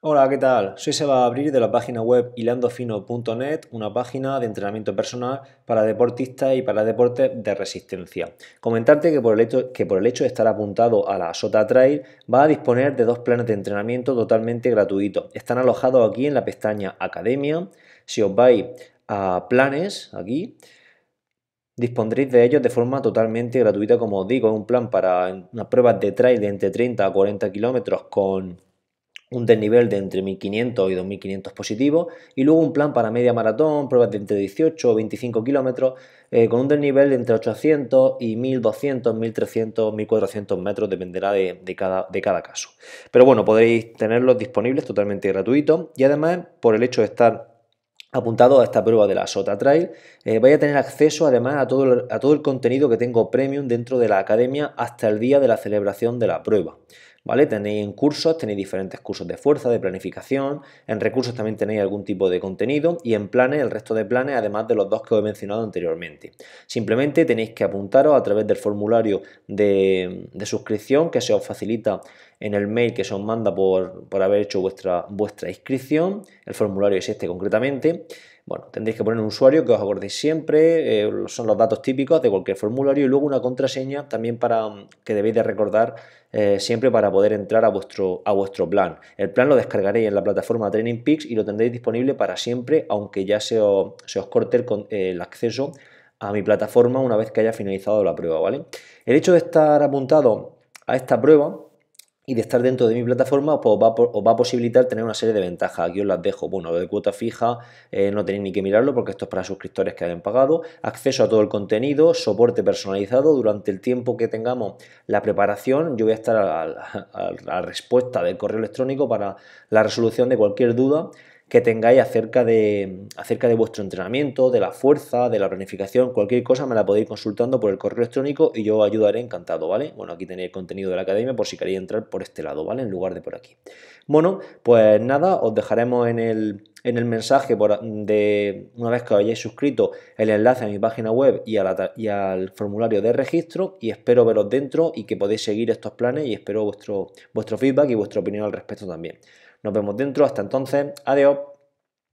Hola, ¿qué tal? Soy Seba abrir de la página web hilandofino.net, una página de entrenamiento personal para deportistas y para deportes de resistencia. Comentarte que por, el hecho, que por el hecho de estar apuntado a la Sota Trail va a disponer de dos planes de entrenamiento totalmente gratuitos. Están alojados aquí en la pestaña Academia. Si os vais a planes, aquí, dispondréis de ellos de forma totalmente gratuita, como os digo, un plan para unas pruebas de trail de entre 30 a 40 kilómetros con un desnivel de entre 1500 y 2500 positivos y luego un plan para media maratón, pruebas de entre 18 o 25 kilómetros eh, con un desnivel de entre 800 y 1200, 1300, 1400 metros, dependerá de, cada, de cada caso. Pero bueno, podréis tenerlos disponibles totalmente gratuitos y además por el hecho de estar apuntado a esta prueba de la Sota Trail, eh, vais a tener acceso además a todo, a todo el contenido que tengo premium dentro de la academia hasta el día de la celebración de la prueba. Tenéis en cursos, tenéis diferentes cursos de fuerza, de planificación, en recursos también tenéis algún tipo de contenido y en planes, el resto de planes, además de los dos que os he mencionado anteriormente. Simplemente tenéis que apuntaros a través del formulario de, suscripción que se os facilita en el mail que se os manda por, haber hecho vuestra, vuestra inscripción, el formulario es este concretamente, bueno, tendréis que poner un usuario que os acordéis siempre, eh, son los datos típicos de cualquier formulario y luego una contraseña también para mm, que debéis de recordar eh, siempre para poder entrar a vuestro, a vuestro plan. El plan lo descargaréis en la plataforma Training Peaks y lo tendréis disponible para siempre, aunque ya se os, corte el, eh, el acceso a mi plataforma una vez que haya finalizado la prueba, ¿vale? El hecho de estar apuntado a esta prueba y de estar dentro de mi plataforma, pues os va, a posibilitar tener una serie de ventajas. Aquí os las dejo. Bueno, lo de cuota fija eh, no tenéis ni que mirarlo porque esto es para suscriptores que hayan pagado. Acceso a todo el contenido, soporte personalizado. Durante el tiempo que tengamos la preparación, yo voy a estar a la respuesta del correo electrónico para la resolución de cualquier duda que tengáis acerca de, acerca de vuestro entrenamiento, de la fuerza, de la planificación, cualquier cosa me la podéis consultando por el correo electrónico y yo ayudaré encantado, ¿vale? Bueno, aquí tenéis el contenido de la academia por si queréis entrar por este lado, ¿vale? En lugar de por aquí. Bueno, pues nada, os dejaremos en el, mensaje por, una vez que os hayáis suscrito el enlace a mi página web y, al formulario de registro y espero veros dentro y que podéis seguir estos planes y espero vuestro, vuestro feedback y vuestra opinión al respecto también. Nos vemos dentro. Hasta entonces. Adiós.